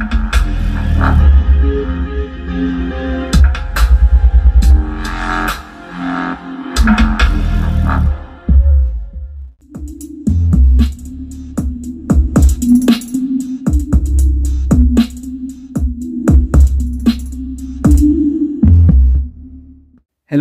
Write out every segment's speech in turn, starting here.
hello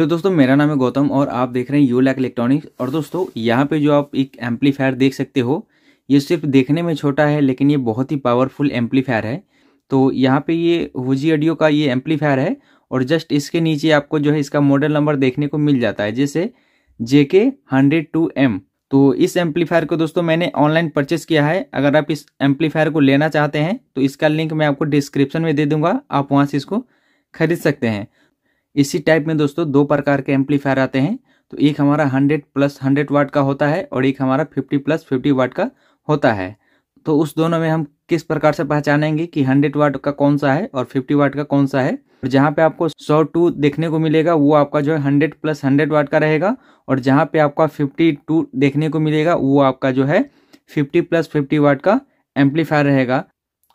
दोस्तों मेरा नाम है गौतम और आप देख रहे हैं यूलैक इलेक्ट्रॉनिक्स और दोस्तों यहाँ पे जो आप एक एम्पलीफायर देख सकते हो ये सिर्फ देखने में छोटा है लेकिन ये बहुत ही पावरफुल एम्पलीफायर है तो यहाँ पे ये हुजी ऑडियो का ये एम्पलीफायर है और जस्ट इसके नीचे आपको जो है इसका मॉडल नंबर देखने को मिल जाता है जैसे जे के हंड्रेड टू एम तो इस एम्पलीफायर को दोस्तों मैंने ऑनलाइन परचेस किया है अगर आप इस एम्पलीफायर को लेना चाहते हैं तो इसका लिंक मैं आपको डिस्क्रिप्शन में दे दूंगा आप वहाँ से इसको खरीद सकते हैं इसी टाइप में दोस्तों दो प्रकार के एम्पलीफायर आते हैं तो एक हमारा हंड्रेड प्लस हंड्रेड वाट का होता है और एक हमारा फिफ्टी प्लस फिफ्टी वाट का होता है तो उस दोनों में हम किस प्रकार से पहचानेंगे कि 100 वाट का कौन सा है और 50 वाट का कौन सा है और जहाँ पे आपको सौ टू देखने को मिलेगा वो आपका जो है 100 प्लस 100 वाट का रहेगा और जहाँ पे आपका 52 देखने को मिलेगा वो आपका जो है 50 प्लस 50 वाट का एम्पलीफायर रहेगा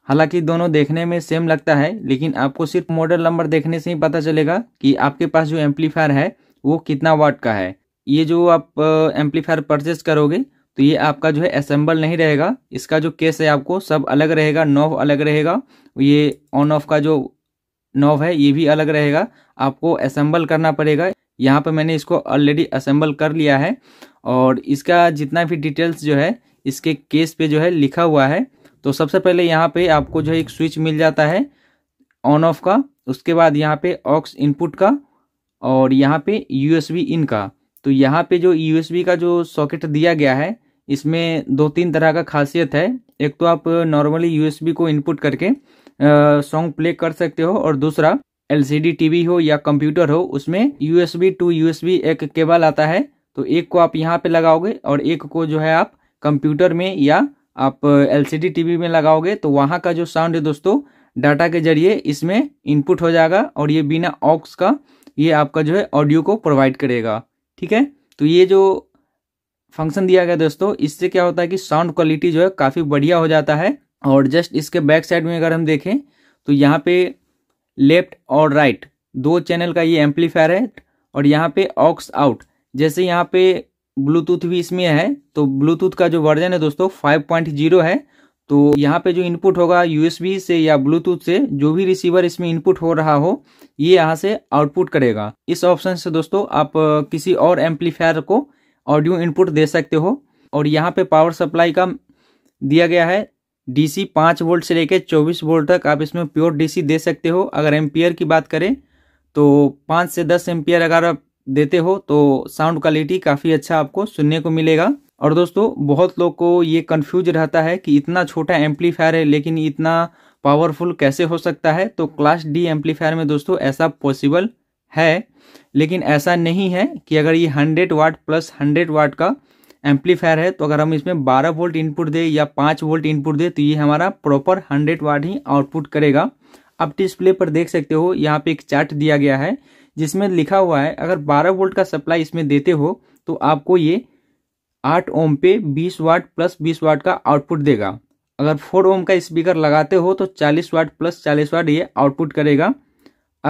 हालांकि दोनों देखने में सेम लगता है लेकिन आपको सिर्फ मॉडल नंबर देखने से ही पता चलेगा कि आपके पास जो एम्पलीफायर है वो कितना वाट का है ये जो आप एम्पलीफायर परचेस करोगे तो ये आपका जो है असेंबल नहीं रहेगा इसका जो केस है आपको सब अलग रहेगा नोव अलग रहेगा ये ऑन ऑफ का जो नोव है ये भी अलग रहेगा आपको असेंबल करना पड़ेगा यहाँ पर मैंने इसको ऑलरेडी असेंबल कर लिया है और इसका जितना भी डिटेल्स जो है इसके केस पे जो है लिखा हुआ है तो सबसे पहले यहाँ पे आपको जो है एक स्विच मिल जाता है ऑन ऑफ का उसके बाद यहाँ पे ऑक्स इनपुट का और यहाँ पे यूएसबी इन का तो यहाँ पे जो यूएसबी का जो सॉकेट दिया गया है इसमें दो तीन तरह का खासियत है एक तो आप नॉर्मली यूएसबी को इनपुट करके सॉन्ग प्ले कर सकते हो और दूसरा एलसीडी टीवी हो या कंप्यूटर हो उसमें यूएसबी टू यूएसबी एक केबल आता है तो एक को आप यहाँ पे लगाओगे और एक को जो है आप कंप्यूटर में या आप एलसीडी टीवी में लगाओगे तो वहाँ का जो साउंड है दोस्तों डाटा के जरिए इसमें इनपुट हो जाएगा और ये बिना ऑक्स का ये आपका जो है ऑडियो को प्रोवाइड करेगा ठीक है तो ये जो फंक्शन दिया गया दोस्तों इससे क्या होता है कि साउंड क्वालिटी जो है काफ़ी बढ़िया हो जाता है और जस्ट इसके बैक साइड में अगर हम देखें तो यहाँ पे लेफ्ट और राइट दो चैनल का ये एम्पलीफायर है और यहाँ पे ऑक्स आउट जैसे यहाँ पे ब्लूटूथ भी इसमें है तो ब्लूटूथ का जो वर्जन है दोस्तों 5.0 है तो यहाँ पे जो इनपुट होगा यूएसबी से या ब्लूटूथ से जो भी रिसीवर इसमें इनपुट हो रहा हो ये यहाँ से आउटपुट करेगा इस ऑप्शन से दोस्तों आप किसी और एम्पलीफायर को ऑडियो इनपुट दे सकते हो और यहाँ पे पावर सप्लाई का दिया गया है डीसी पाँच वोल्ट से लेकर चौबीस वोल्ट तक आप इसमें प्योर डीसी दे सकते हो अगर एम्पियर की बात करें तो पाँच से दस एम्पियर अगर आप देते हो तो साउंड क्वालिटी काफ़ी अच्छा आपको सुनने को मिलेगा और दोस्तों बहुत लोग को ये कन्फ्यूज रहता है कि इतना छोटा एम्पलीफायर है लेकिन इतना पावरफुल कैसे हो सकता है तो क्लास डी एम्पलीफायर में दोस्तों ऐसा पॉसिबल है लेकिन ऐसा नहीं है कि अगर ये 100 वाट प्लस 100 वाट का एम्पलीफायर है तो अगर हम इसमें 12 वोल्ट इनपुट दें या 5 वोल्ट इनपुट दें तो ये हमारा प्रॉपर 100 वाट ही आउटपुट करेगा आप डिस्प्ले पर देख सकते हो यहाँ पे एक चार्ट दिया गया है जिसमें लिखा हुआ है अगर 12 वोल्ट का सप्लाई इसमें देते हो तो आपको ये 8 ओम पे 20 वाट प्लस 20 वाट का आउटपुट देगा अगर 4 ओम का स्पीकर लगाते हो तो 40 वाट प्लस 40 वाट ये आउटपुट करेगा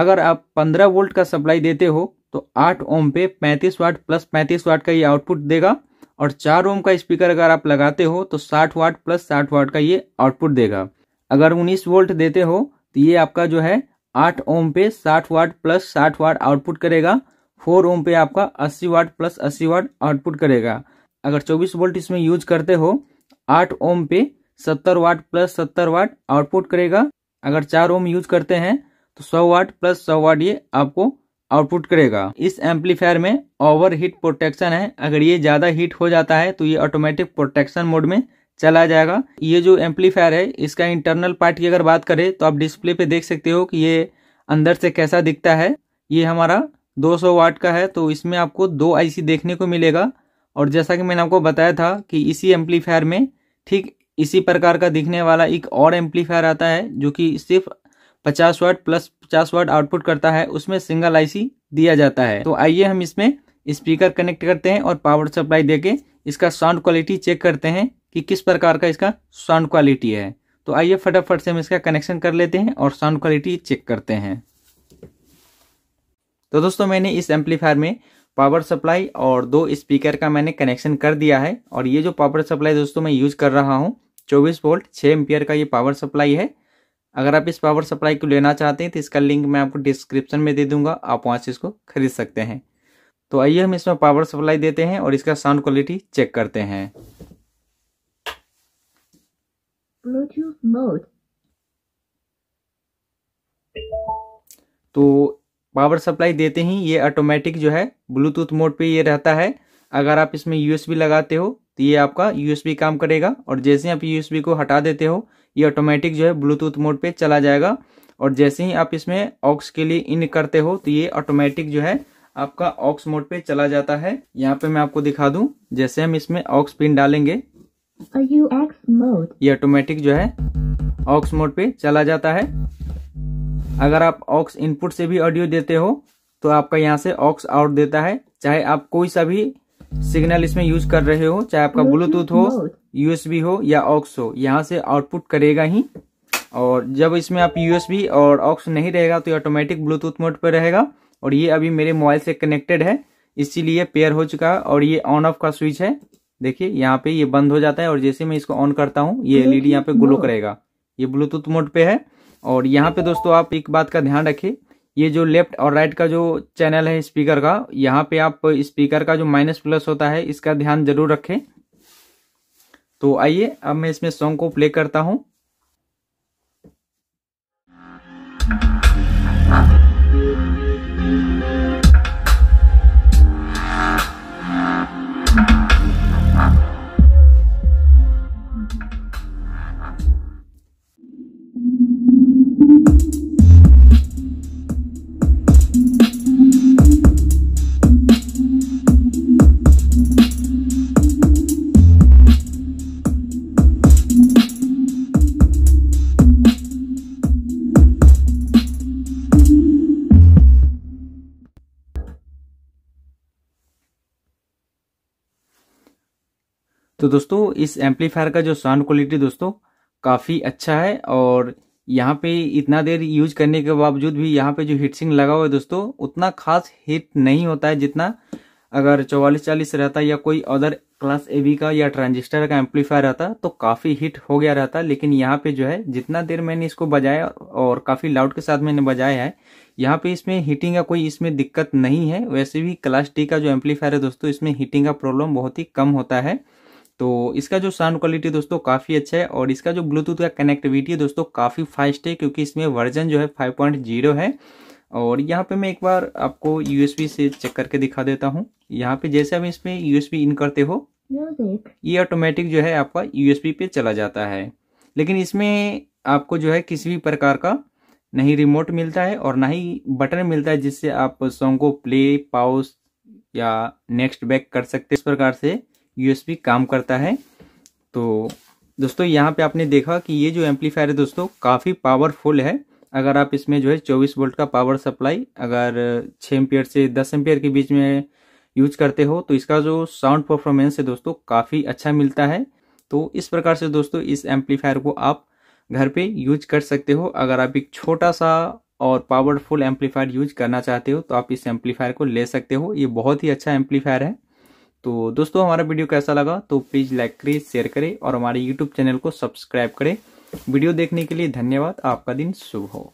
अगर आप 15 वोल्ट का सप्लाई देते हो तो 8 ओम पे 35 वाट प्लस 35 वाट का ये आउटपुट देगा और 4 ओम का स्पीकर अगर आप लगाते हो तो 60 वाट प्लस 60 वाट का ये आउटपुट देगा अगर 19 वोल्ट देते हो तो ये आपका जो है 8 ओम पे 60 वाट प्लस 60 वाट आउटपुट करेगा 4 ओम पे आपका 80 वाट प्लस 80 वाट आउटपुट करेगा अगर 24 वोल्ट इसमें यूज करते हो 8 ओम पे 70 वाट प्लस 70 वाट आउटपुट करेगा अगर 4 ओम यूज करते हैं तो सौ वाट प्लस सौ वाट ये आपको आउटपुट करेगा इस एम्पलीफायर में ओवर हीट प्रोटेक्शन है अगर ये ज़्यादा हीट हो जाता है तो ये ऑटोमेटिक प्रोटेक्शन मोड में चला जाएगा ये जो एम्पलीफायर है इसका इंटरनल पार्ट की अगर बात करें तो आप डिस्प्ले पे देख सकते हो कि ये अंदर से कैसा दिखता है ये हमारा 200 वाट का है तो इसमें आपको दो आईसी देखने को मिलेगा और जैसा कि मैंने आपको बताया था कि इसी एम्पलीफायर में ठीक इसी प्रकार का दिखने वाला एक और एम्पलीफायर आता है जो कि सिर्फ पचास वाट प्लस पचास वाट आउटपुट करता है उसमें सिंगल आईसी दिया जाता है तो आइए हम इसमें स्पीकर कनेक्ट करते हैं और पावर सप्लाई देके इसका साउंड क्वालिटी चेक करते हैं कि किस प्रकार का इसका साउंड क्वालिटी है तो आइए फटाफट से हम इसका कनेक्शन कर लेते हैं और साउंड क्वालिटी चेक करते हैं तो दोस्तों मैंने इस एम्पलीफायर में पावर सप्लाई और दो स्पीकर का मैंने कनेक्शन कर दिया है और ये जो पावर सप्लाई दोस्तों मैं यूज़ कर रहा हूँ 24 वोल्ट 6 एम्पियर का ये पावर सप्लाई है अगर आप इस पावर सप्लाई को लेना चाहते हैं तो इसका लिंक मैं आपको डिस्क्रिप्शन में दे दूंगा आप वहाँ से इसको खरीद सकते हैं तो आइए हम इसमें पावर सप्लाई देते हैं और इसका साउंड क्वालिटी चेक करते हैं तो पावर सप्लाई देते ही ये ऑटोमेटिक जो है ब्लूटूथ मोड पे ये रहता है अगर आप इसमें यूएसबी लगाते हो तो ये आपका यूएसबी काम करेगा और जैसे ही आप यूएसबी को हटा देते हो ये ऑटोमेटिक जो है ब्लूटूथ मोड पे चला जाएगा और जैसे ही आप इसमें ऑक्स के लिए इन करते हो तो ये ऑटोमेटिक जो है आपका ऑक्स मोड पे चला जाता है यहाँ पे मैं आपको दिखा दूं जैसे हम इसमें ऑक्स पिन डालेंगे ये ऑटोमेटिक जो है ऑक्स मोड पे चला जाता है अगर आप ऑक्स इनपुट से भी ऑडियो देते हो तो आपका यहाँ से ऑक्स आउट देता है चाहे आप कोई सा भी सिग्नल इसमें यूज कर रहे हो चाहे आपका ब्लूटूथ हो यूएसबी हो या ऑक्स हो यहाँ से आउटपुट करेगा ही और जब इसमें आप यूएसबी और ऑक्स नहीं रहेगा तो ऑटोमेटिक ब्लूटूथ मोड पर रहेगा और ये अभी मेरे मोबाइल से कनेक्टेड है इसीलिए पेयर हो चुका है और ये ऑन ऑफ का स्विच है देखिए यहाँ पे ये बंद हो जाता है और जैसे मैं इसको ऑन करता हूँ ये एलईडी यहाँ पे ग्लो करेगा ये ब्लूटूथ मोड पे है और यहाँ पे दोस्तों आप एक बात का ध्यान रखें ये जो लेफ्ट और राइट का जो चैनल है स्पीकर का यहाँ पे आप स्पीकर का जो माइनस प्लस होता है इसका ध्यान जरूर रखें तो आइए अब मैं इसमें सॉन्ग को प्ले करता हूँ तो दोस्तों इस एम्पलीफायर का जो साउंड क्वालिटी दोस्तों काफ़ी अच्छा है और यहाँ पे इतना देर यूज करने के बावजूद भी यहाँ पे जो हीट लगा हुआ है दोस्तों उतना खास हीट नहीं होता है जितना अगर चौवालीस चालीस रहता या कोई अदर क्लास ए बी का या ट्रांजिस्टर का एम्पलीफायर रहता तो काफ़ी हीट हो गया रहता लेकिन यहाँ पे जो है जितना देर मैंने इसको बजाया और काफ़ी लाउड के साथ मैंने बजाया है यहाँ पे इसमें हीटिंग का कोई इसमें दिक्कत नहीं है वैसे भी क्लास डी का जो एम्पलीफायर है दोस्तों इसमें हीटिंग का प्रॉब्लम बहुत ही कम होता है तो इसका जो साउंड क्वालिटी दोस्तों काफ़ी अच्छा है और इसका जो ब्लूटूथ का कनेक्टिविटी है दोस्तों काफ़ी फास्ट है क्योंकि इसमें वर्जन जो है 5.0 है और यहाँ पे मैं एक बार आपको यूएसबी से चेक करके दिखा देता हूँ यहाँ पे जैसे हम इसमें यूएसबी इन करते हो ये ऑटोमेटिक जो है आपका यूएसबी पे चला जाता है लेकिन इसमें आपको जो है किसी भी प्रकार का नहीं रिमोट मिलता है और ना ही बटन मिलता है जिससे आप सॉन्ग को प्ले पाउस या नेक्स्ट बैक कर सकते इस प्रकार से यूएसबी काम करता है तो दोस्तों यहाँ पे आपने देखा कि ये जो एम्पलीफायर है दोस्तों काफ़ी पावरफुल है अगर आप इसमें जो है चौबीस वोल्ट का पावर सप्लाई अगर छः एम्पियर से दस एम्पियर के बीच में यूज करते हो तो इसका जो साउंड परफॉर्मेंस है दोस्तों काफ़ी अच्छा मिलता है तो इस प्रकार से दोस्तों इस एम्पलीफायर को आप घर पे यूज कर सकते हो अगर आप एक छोटा सा और पावरफुल एम्पलीफायर यूज करना चाहते हो तो आप इस एम्पलीफायर को ले सकते हो ये बहुत ही अच्छा एम्पलीफायर है तो दोस्तों हमारा वीडियो कैसा लगा तो प्लीज़ लाइक करे शेयर करे और हमारे यूट्यूब चैनल को सब्सक्राइब करे वीडियो देखने के लिए धन्यवाद आपका दिन शुभ हो